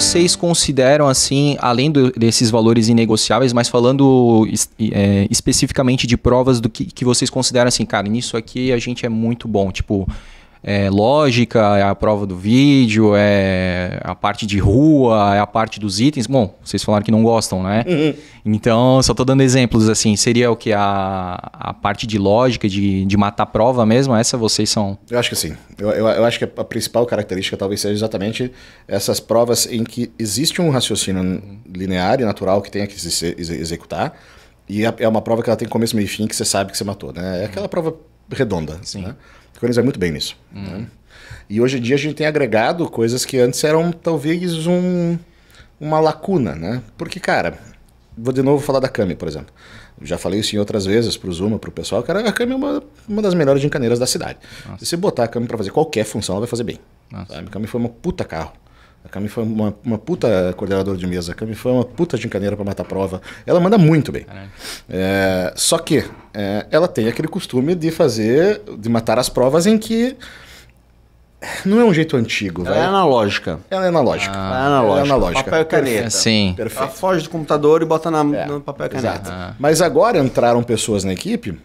vocês consideram, assim, além do, desses valores inegociáveis, mas falando é, especificamente de provas do que, que vocês consideram, assim, cara, nisso aqui a gente é muito bom, tipo é, lógica, é a prova do vídeo, é a parte de rua, é a parte dos itens. Bom, vocês falaram que não gostam, né? Uhum. Então, só tô dando exemplos assim. Seria o que? A, a parte de lógica, de, de matar a prova mesmo? Essa vocês são. Eu acho que sim. Eu, eu, eu, acho que a principal característica talvez seja exatamente essas provas em que existe um raciocínio linear e natural que tenha que se ex executar. E é, é uma prova que ela tem começo, meio e fim, que você sabe que você matou, né? É aquela prova redonda. Sim. Né? Corinthians é muito bem nisso. Uhum. Né? E hoje em dia a gente tem agregado coisas que antes eram talvez um, uma lacuna, né? Porque, cara, vou de novo falar da Kami, por exemplo. Já falei isso em outras vezes para o Zuma, para o pessoal, cara, a Kami é uma, uma das melhores encaneiras da cidade. Nossa. Se você botar a Kami para fazer qualquer função, ela vai fazer bem. A Kami foi uma puta carro. A Cami foi uma, uma puta coordenadora de mesa. A Cami foi uma puta gincaneira para matar prova. Ela manda muito bem. É, só que é, ela tem aquele costume de fazer, de matar as provas em que não é um jeito antigo, Ela vai. é analógica. Ela é analógica. Ah. Ela é analógica. é analógica. Papel e caneta. Perfeito. Sim. Perfeito. Ela foge do computador e bota na, é. no papel e caneta. Ah. Mas agora entraram pessoas na equipe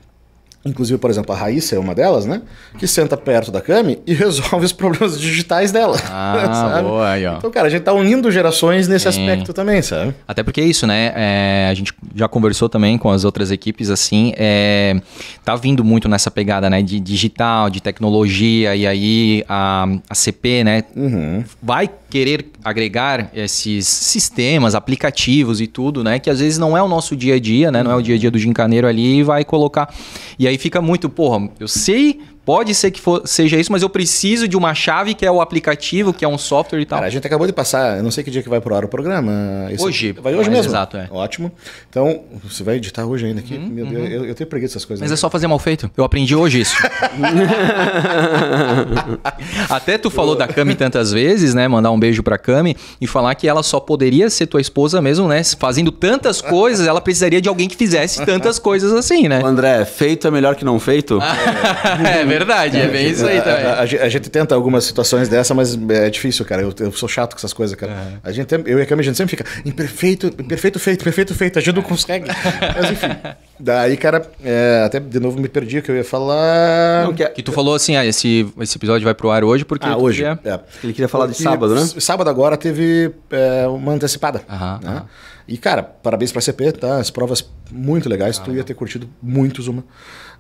Inclusive, por exemplo, a Raíssa é uma delas, né? Que senta perto da Cami e resolve os problemas digitais dela. Ah, boa, aí, ó. Então, cara, a gente tá unindo gerações nesse é. aspecto também, sabe? Até porque é isso, né? É, a gente já conversou também com as outras equipes, assim, é, tá vindo muito nessa pegada, né? De digital, de tecnologia, e aí a, a CP, né? Uhum. Vai querer agregar esses sistemas, aplicativos e tudo, né? Que às vezes não é o nosso dia a dia, né? Não é o dia a dia do gincaneiro ali e vai colocar... E aí fica muito, porra, eu sei, pode ser que for, seja isso, mas eu preciso de uma chave que é o aplicativo, que é um software e tal. Cara, a gente acabou de passar, eu não sei que dia que vai pro ar o programa. Esse hoje. Vai hoje mesmo. Exato, é. Ótimo. Então, você vai editar hoje ainda aqui? Uhum, Meu Deus, uhum. eu, eu, tenho preguiça essas coisas. Mas é né? só fazer mal feito. Eu aprendi hoje isso. Até tu falou da Cami tantas vezes, né? Mandar um beijo pra Cami e falar que ela só poderia ser tua esposa mesmo, né? Fazendo tantas coisas, ela precisaria de alguém que fizesse tantas coisas assim, né? André, feito é melhor melhor que não feito. é verdade, é, é bem isso aí a, também. A, a, a, gente tenta algumas situações dessa, mas é difícil, cara. Eu, eu sou chato com essas coisas, cara. É. A gente, eu e a Camila a gente sempre fica imperfeito, imperfeito feito, perfeito feito, a gente não consegue. mas enfim. Daí, cara, é, até de novo me perdi o que eu ia falar. Não, que, é- que, tu falou assim, ah, esse, esse episódio vai pro ar hoje porque. Ah, hoje. Queria, é. ele queria falar porque de sábado, né? Sábado agora teve uma antecipada. Aham. Né? aham. E, cara, parabéns pra CP, tá? As provas muito legais, tu ia ter curtido muitos uma.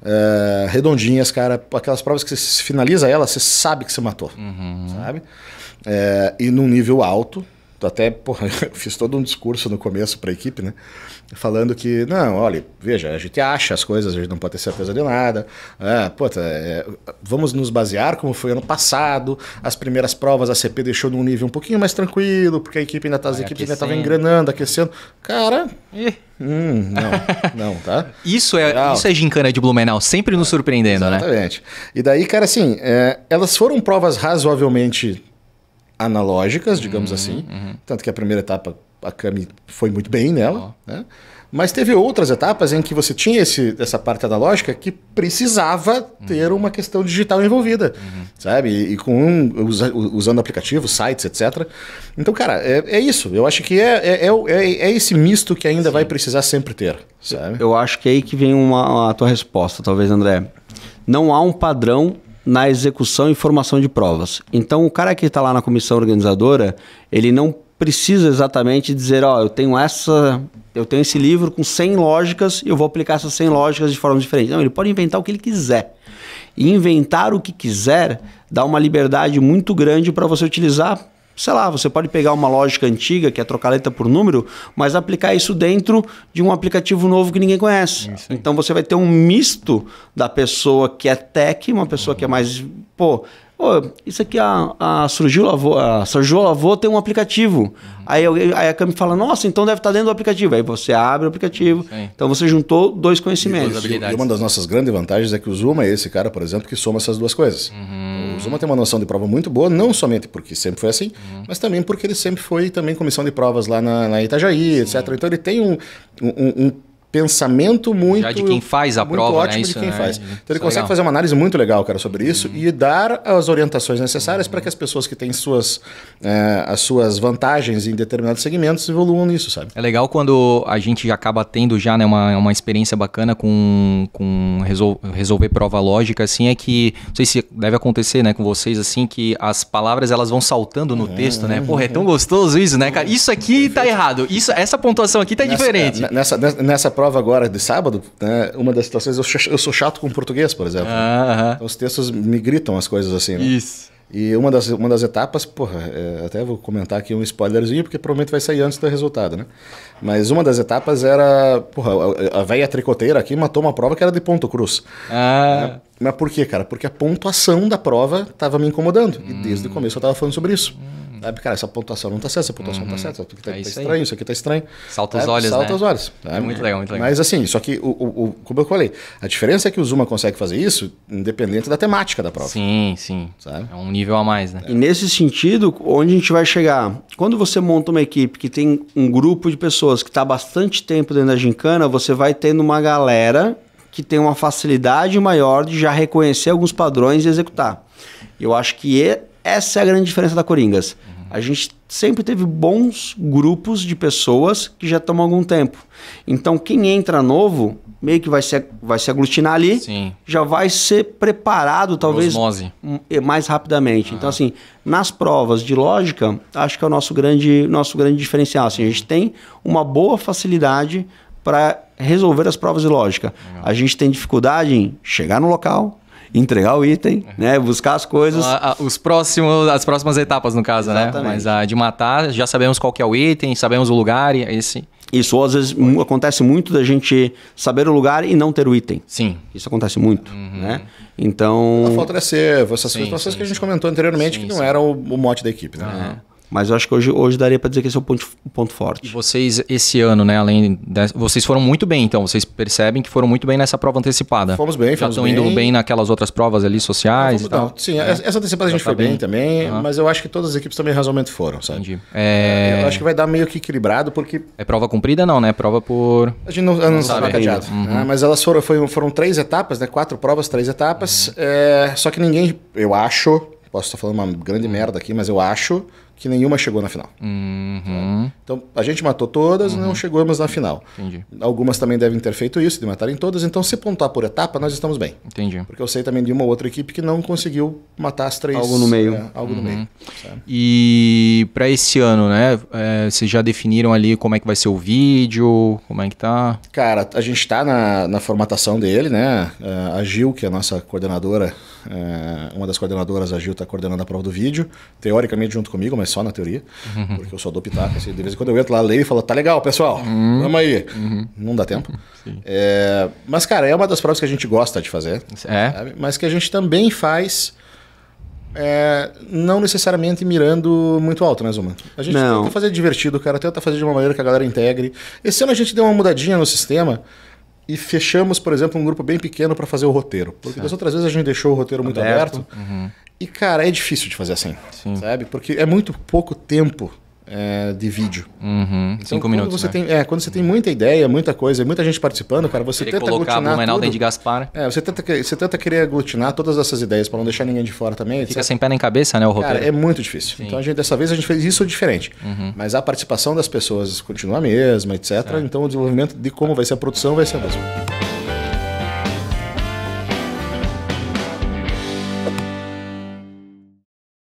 Eh, redondinhas, cara. Aquelas provas que você finaliza ela, você sabe que você matou, uhum. sabe? É, e num nível alto, até, porra, fiz todo um discurso no começo para a equipe, né? Falando que, não, olha, veja, a gente acha as coisas, a gente não pode ter certeza de nada. Ah, é, puta, tá, é, vamos nos basear como foi ano passado. As primeiras provas a CP deixou num nível um pouquinho mais tranquilo, porque a equipe ainda tá, as Vai equipes aquecendo. ainda estavam engrenando, aquecendo. Cara. Hum, não, não, tá? isso é isso é gincana de Blumenau, sempre nos surpreendendo, Exatamente. né? Exatamente. E daí, cara, assim, é, elas foram provas razoavelmente analógicas, digamos uhum, assim. Uhum. Tanto que a primeira etapa a Cami foi muito bem nela, oh. né? Mas teve outras etapas em que você tinha esse, essa parte analógica que precisava uhum. ter uma questão digital envolvida, uhum. sabe? E, e com um, usa, usando aplicativos, sites, etc. Então, cara, é, é isso. Eu acho que é, é, é, é, é esse misto que ainda Sim. vai precisar sempre ter, sabe? Eu acho que é aí que vem uma, a tua resposta, talvez, André. Não há um padrão na execução e formação de provas. Então, o cara que está lá na comissão organizadora, ele não precisa exatamente dizer, ó, oh, eu tenho essa, eu tenho esse livro com 100 lógicas e eu vou aplicar essas 100 lógicas de forma diferente. Não, ele pode inventar o que ele quiser. E inventar o que quiser dá uma liberdade muito grande para você utilizar sei lá, você pode pegar uma lógica antiga, que é trocar letra por número, mas aplicar isso dentro de um aplicativo novo que ninguém conhece. Então você vai ter um misto da pessoa que é tech, uma pessoa uhum. que é mais. Pô, oh, isso aqui, a, a Surgiu Lavô, a Surgiu Lavô tem um aplicativo. Uhum. Aí, aí a Cami fala, nossa, então deve estar dentro do aplicativo. Aí você abre o aplicativo. Sim. Então você juntou dois conhecimentos. E, e uma das nossas grandes vantagens é que o Zoom é esse cara, por exemplo, que soma essas duas coisas. Uhum. Zuma tem uma noção de prova muito boa, não somente porque sempre foi assim, uhum. mas também porque ele sempre foi também comissão de provas lá na, na Itajaí, Sim. etc. Então ele tem um, um, um pensamento muito. Já de quem faz a muito prova, ótimo né? de quem né? faz. Então ele é consegue legal. fazer uma análise muito legal, cara, sobre isso uhum. e dar as orientações necessárias uhum. para que as pessoas que têm suas, é, as suas vantagens em determinados segmentos evoluam nisso, sabe? É legal quando a gente acaba tendo já né, uma, uma experiência bacana com, com resol resolver prova lógica, assim, é que. Não sei se deve acontecer, né, com vocês, assim, que as palavras elas vão saltando no uhum. texto, né? Porra, é tão gostoso isso, né, cara? Isso aqui tá errado. Isso, essa pontuação aqui tá nessa, diferente. É, nessa, nessa, nessa prova agora de sábado, né, uma das situações, eu, eu sou chato com português, por exemplo. então, os textos me gritam as coisas assim, né? Isso. E uma das, uma das etapas, porra, é, até vou comentar aqui um spoilerzinho, porque provavelmente vai sair antes do resultado, né? Mas uma das etapas era, porra, a, a velha tricoteira aqui matou uma prova que era de ponto cruz. Ah. Né? mas por quê, cara? Porque a pontuação da prova estava me incomodando. Hum. E desde o começo eu estava falando sobre isso. Hum. É, cara, essa pontuação não tá certa, essa pontuação uhum. não tá uhum. certa, isso aqui tá, é tá isso tá estranho, aí. isso aqui tá estranho. Salta os é, olhos, salta né? os olhos. É, é muito legal, muito legal. Mas assim, só que, o, o, o, como eu falei, a diferença é que o Zuma consegue fazer isso independente da temática da prova. Sim, sim. Sabe? É um nível a mais, né? E nesse sentido, onde a gente vai chegar? Quando você monta uma equipe que tem um grupo de pessoas que está bastante tempo dentro da gincana, você vai tendo uma galera que tem uma facilidade maior de já reconhecer alguns padrões e executar. Eu acho que é essa é a grande diferença da Coringas. Uhum. A gente sempre teve bons grupos de pessoas que já estão há algum tempo. Então, quem entra novo, meio que vai se, vai se aglutinar ali, Sim. já vai ser preparado, talvez, Osmose. Hum, mais rapidamente. Então, assim, nas provas de lógica, acho que é o nosso grande, nosso grande diferencial. Assim, a gente tem uma boa facilidade para resolver as provas de lógica. Legal. A gente tem dificuldade em chegar no local, entregar o item, né? Buscar as coisas. Então, os próximos, as próximas etapas, no caso, né? Exatamente. né? Mas a de matar, já sabemos qual que é o item, sabemos o lugar e esse. Isso, às vezes, Foi. acontece muito da gente saber o lugar e não ter o item. Sim. Isso acontece muito, uhum. né? Então... A falta de acervo, essas sim, coisas, sim, que a gente sim. comentou anteriormente, sim, que não era o, o, mote da equipe, né? Mas eu acho que hoje, hoje daria para dizer que esse é o ponto, o ponto forte. E vocês, esse ano, né, além. De, vocês foram muito bem, então. Vocês percebem que foram muito bem nessa prova antecipada. Fomos bem, Já estão indo bem naquelas outras provas ali sociais. Fomos, não, sim, é. essa antecipada a gente tá foi bem, também, uhum. mas eu acho que todas as equipes também razoavelmente foram, sabe? Entendi. É, é... Eu acho que vai dar meio que equilibrado, porque. É prova cumprida, não, né? É prova por. A gente não, não, não sabe cadeado. Né? Uhum. Né? Mas elas foram, foram, foram três etapas, né? Quatro provas, três etapas. Uhum. É... Só que ninguém, eu acho, posso estar falando uma grande merda aqui, mas eu acho que nenhuma chegou na final. Uhum. Então, a gente matou todas, uhum. não chegamos na final. Entendi. Algumas também devem ter feito isso, de matarem todas. Então, se pontuar por etapa, nós estamos bem. Entendi. Porque eu sei também de uma outra equipe que não conseguiu matar as três. Algo no meio. É, algo uhum. no meio. Sabe? E para esse ano, né? É, vocês já definiram ali como é que vai ser o vídeo? Como é que tá? Cara, a gente está na, na formatação dele, né? É, a Gil, que é a nossa coordenadora é, uma das coordenadoras, a Gil, está coordenando a prova do vídeo, teoricamente junto comigo, mas só na teoria, uhum. porque eu sou do pitaco. Assim, de vez em quando eu entro lá, leio e falo, tá legal, pessoal, uhum. vamos aí. Uhum. Não dá tempo. É, mas, cara, é uma das provas que a gente gosta de fazer, é. mas que a gente também faz... É, não necessariamente mirando muito alto, né, Zuma? A gente não. tenta fazer divertido, cara, tenta fazer de uma maneira que a galera integre. Esse ano a gente deu uma mudadinha no sistema, e fechamos, por exemplo, um grupo bem pequeno para fazer o roteiro. Porque certo. das outras vezes a gente deixou o roteiro muito aberto. aberto. Uhum. E, cara, é difícil de fazer assim, Sim. sabe? Porque é muito pouco tempo é, de vídeo. Uhum, então, cinco minutos. Você né? tem, é, quando você tem muita ideia, muita coisa, muita gente participando, cara, você Queria tenta colocar aglutinar. Blumenau tudo. dentro de Gaspar. É, você tenta, você tenta querer aglutinar todas essas ideias para não deixar ninguém de fora também. Fica etc. sem pé nem cabeça, né, o roteiro? Cara, é muito difícil. Sim. Então, a gente, dessa vez a gente fez isso diferente. Uhum. Mas a participação das pessoas continua a mesma, etc. Certo. Então, o desenvolvimento de como vai ser a produção vai ser o mesmo.